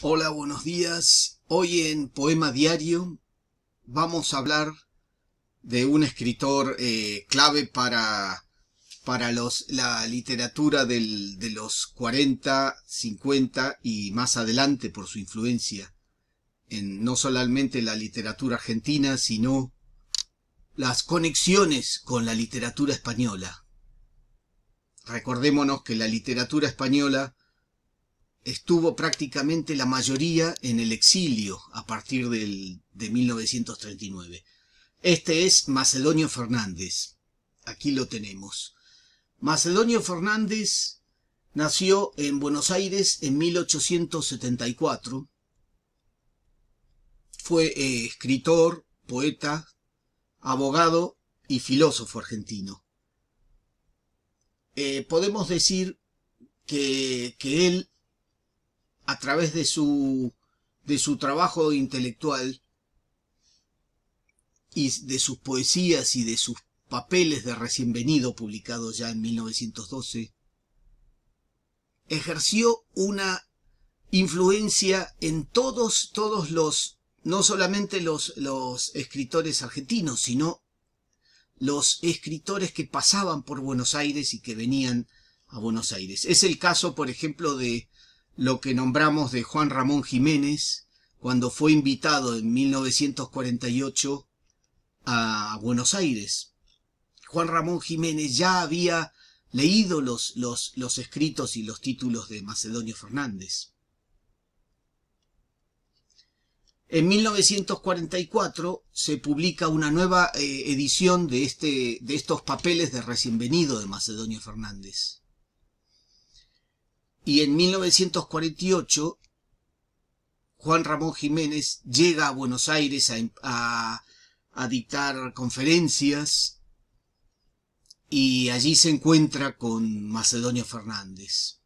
Hola, buenos días. Hoy en Poema Diario vamos a hablar de un escritor eh, clave para, para los, la literatura de los 40, 50 y más adelante por su influencia en no solamente la literatura argentina, sino las conexiones con la literatura española. Recordémonos que la literatura española estuvo prácticamente la mayoría en el exilio a partir del, de 1939. Este es Macedonio Fernández. Aquí lo tenemos. Macedonio Fernández nació en Buenos Aires en 1874. Fue eh, escritor, poeta, abogado y filósofo argentino. Eh, podemos decir que, que él a través de su, de su trabajo intelectual y de sus poesías y de sus papeles de recién venido publicados ya en 1912, ejerció una influencia en todos, todos los, no solamente los, los escritores argentinos, sino los escritores que pasaban por Buenos Aires y que venían a Buenos Aires. Es el caso, por ejemplo, de lo que nombramos de Juan Ramón Jiménez cuando fue invitado en 1948 a Buenos Aires. Juan Ramón Jiménez ya había leído los, escritos y los títulos de Macedonio Fernández. En 1944 se publica una nueva eh, edición de, este, de estos papeles de recién venido de Macedonio Fernández. Y en 1948, Juan Ramón Jiménez llega a Buenos Aires em-, a, dictar conferencias y allí se encuentra con Macedonio Fernández.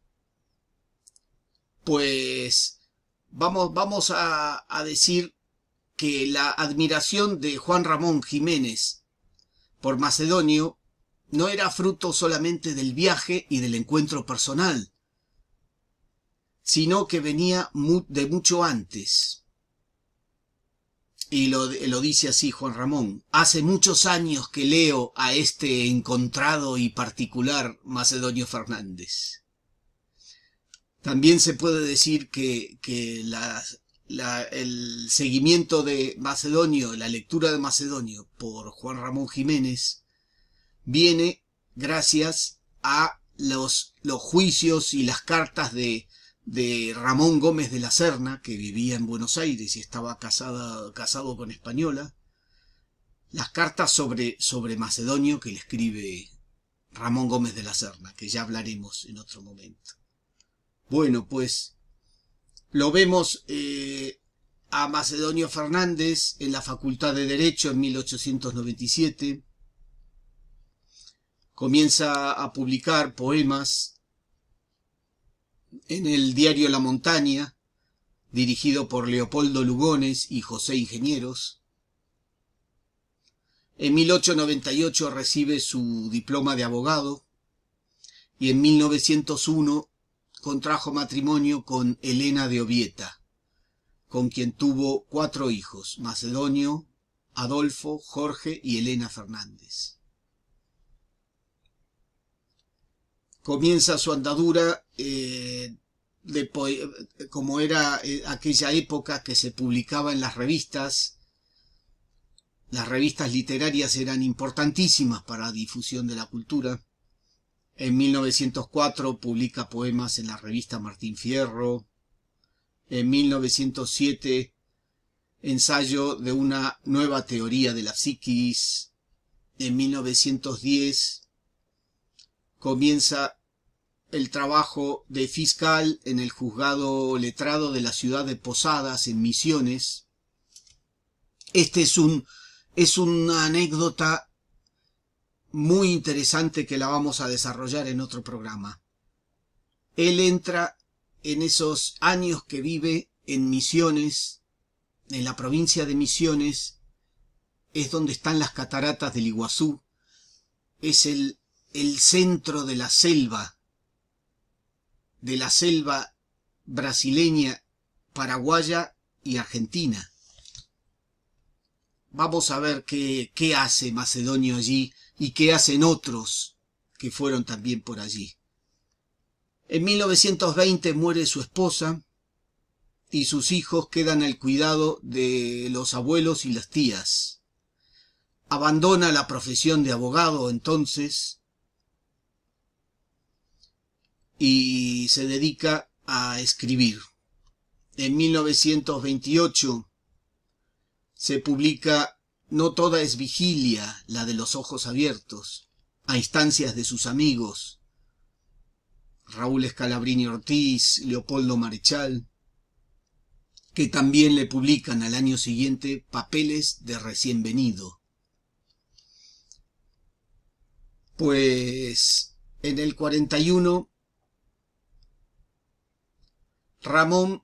Pues vamos, vamos a decir que la admiración de Juan Ramón Jiménez por Macedonio no era fruto solamente del viaje y del encuentro personal, sino que venía de mucho antes. Y lo, lo dice así Juan Ramón. Hace muchos años que leo a este encontrado y particular Macedonio Fernández. También se puede decir que, el seguimiento de Macedonio, la lectura de Macedonio por Juan Ramón Jiménez, viene gracias a los, los juicios y las cartas de de Ramón Gómez de la Serna, que vivía en Buenos Aires y estaba casado con Española, las cartas sobre, sobre Macedonio que le escribe Ramón Gómez de la Serna, que ya hablaremos en otro momento. Bueno, pues lo vemos eh, a Macedonio Fernández en la Facultad de Derecho en 1897. Comienza a publicar poemas en el diario La Montaña, dirigido por Leopoldo Lugones y José Ingenieros. En 1898 recibe su diploma de abogado y en 1901 contrajo matrimonio con Elena de Ovieta, con quien tuvo cuatro hijos, Macedonio, Adolfo, Jorge y Elena Fernández. comienza su andadura eh, eh, como era eh, aquella época que se publicaba en las revistas. Las revistas literarias eran importantísimas para la difusión de la cultura. En 1904 publica poemas en la revista Martín Fierro. En 1907 ensayo de una nueva teoría de la psiquis. En 1910 comienza el trabajo de fiscal en el juzgado letrado de la ciudad de Posadas, en Misiones. Este es un es una anécdota muy interesante que la vamos a desarrollar en otro programa. Él entra en esos años que vive en Misiones, en la provincia de Misiones, es donde están las cataratas del Iguazú, es el el centro de la selva, de la selva brasileña, paraguaya y argentina. Vamos a ver qué, qué hace Macedonio allí y qué hacen otros que fueron también por allí. En 1920 muere su esposa y sus hijos quedan al cuidado de los abuelos y las tías. Abandona la profesión de abogado entonces y se dedica a escribir. En 1928 se publica No toda es vigilia, la de los ojos abiertos, a instancias de sus amigos, Raúl Escalabrini Ortiz, Leopoldo Marechal, que también le publican al año siguiente papeles de recién venido. Pues en el 41 Ramón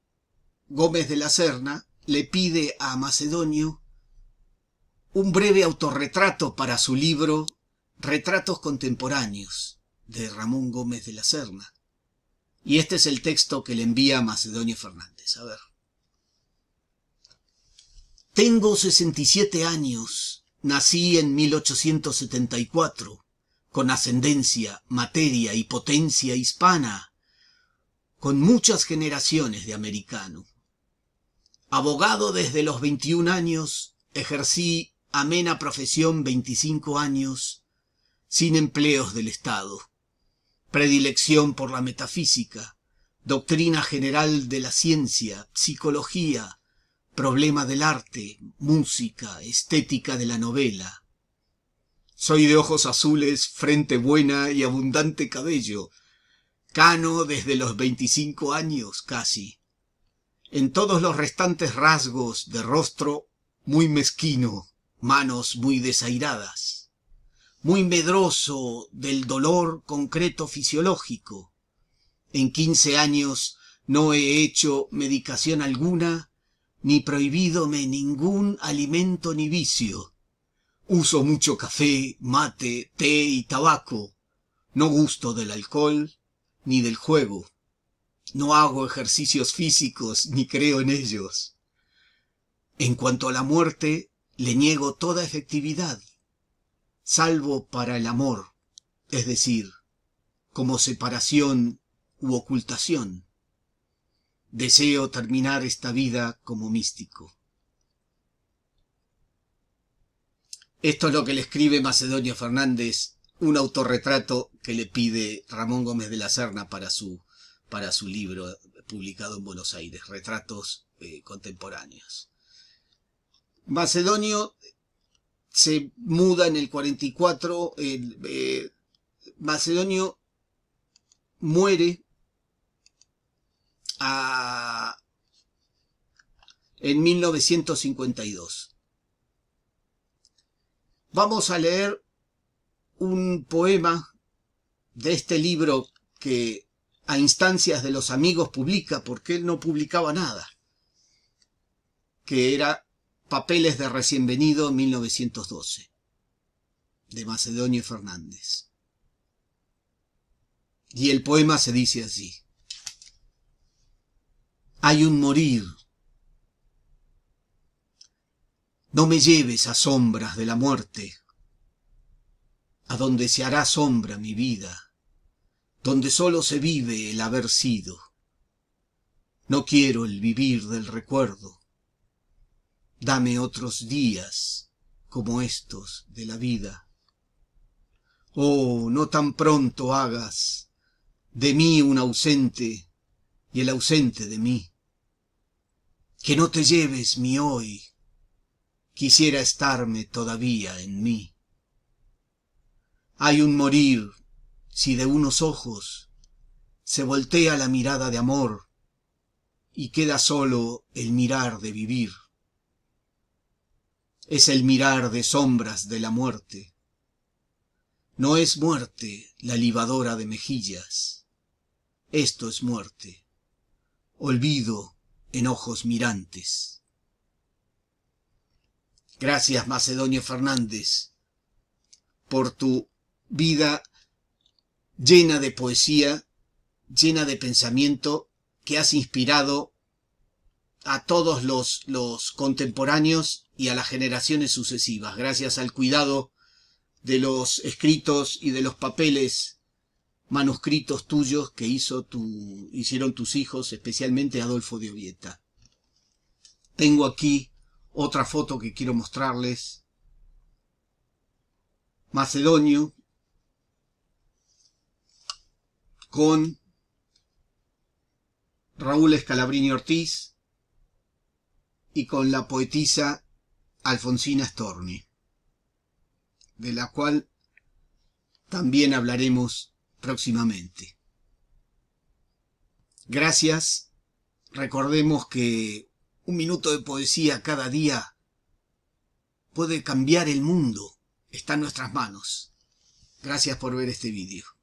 Gómez de la Serna le pide a Macedonio un breve autorretrato para su libro Retratos Contemporáneos de Ramón Gómez de la Serna. Y este es el texto que le envía a Macedonio Fernández. A ver. Tengo 67 años, nací en 1874, con ascendencia, materia y potencia hispana, con muchas generaciones de americano. Abogado desde los 21 años, ejercí amena profesión 25 años, sin empleos del Estado. Predilección por la metafísica, doctrina general de la ciencia, psicología, problema del arte, música, estética de la novela. Soy de ojos azules, frente buena y abundante cabello, Cano desde los veinticinco años casi, en todos los restantes rasgos de rostro muy mezquino, manos muy desairadas, muy medroso del dolor concreto fisiológico. En quince años no he hecho medicación alguna, ni prohibídome ningún alimento ni vicio. Uso mucho café, mate, té y tabaco. No gusto del alcohol, ni del juego. No hago ejercicios físicos ni creo en ellos. En cuanto a la muerte, le niego toda efectividad, salvo para el amor, es decir, como separación u ocultación. Deseo terminar esta vida como místico. Esto es lo que le escribe Macedonio Fernández un autorretrato que le pide Ramón Gómez de la Serna para su, para su libro publicado en Buenos Aires, Retratos eh, Contemporáneos. Macedonio se muda en el 44, eh, Macedonio muere en 1952. Vamos a leer un poema de este libro que a instancias de los amigos publica, porque él no publicaba nada, que era Papeles de recién venido 1912, de Macedonio Fernández. Y el poema se dice así. Hay un morir. No me lleves a sombras de la muerte, a donde se hará sombra mi vida, donde sólo se vive el haber sido. No quiero el vivir del recuerdo. Dame otros días como estos de la vida. Oh, no tan pronto hagas de mí un ausente y el ausente de mí. Que no te lleves mi hoy, quisiera estarme todavía en mí hay un morir si de unos ojos se voltea la mirada de amor y queda solo el mirar de vivir. Es el mirar de sombras de la muerte. No es muerte la libadora de mejillas. Esto es muerte. Olvido en ojos mirantes. Gracias, Macedonio Fernández, por tu vida llena de poesía, llena de pensamiento, que has inspirado a todos los, los contemporáneos y a las generaciones sucesivas, gracias al cuidado de los escritos y de los papeles manuscritos tuyos que hizo tu, hicieron tus hijos, especialmente Adolfo de Ovieta. Tengo aquí otra foto que quiero mostrarles. Macedonio, con Raúl Escalabrini Ortiz y con la poetisa Alfonsina Storni, de la cual también hablaremos próximamente. Gracias. Recordemos que un minuto de poesía cada día puede cambiar el mundo. Está en nuestras manos. Gracias por ver este vídeo.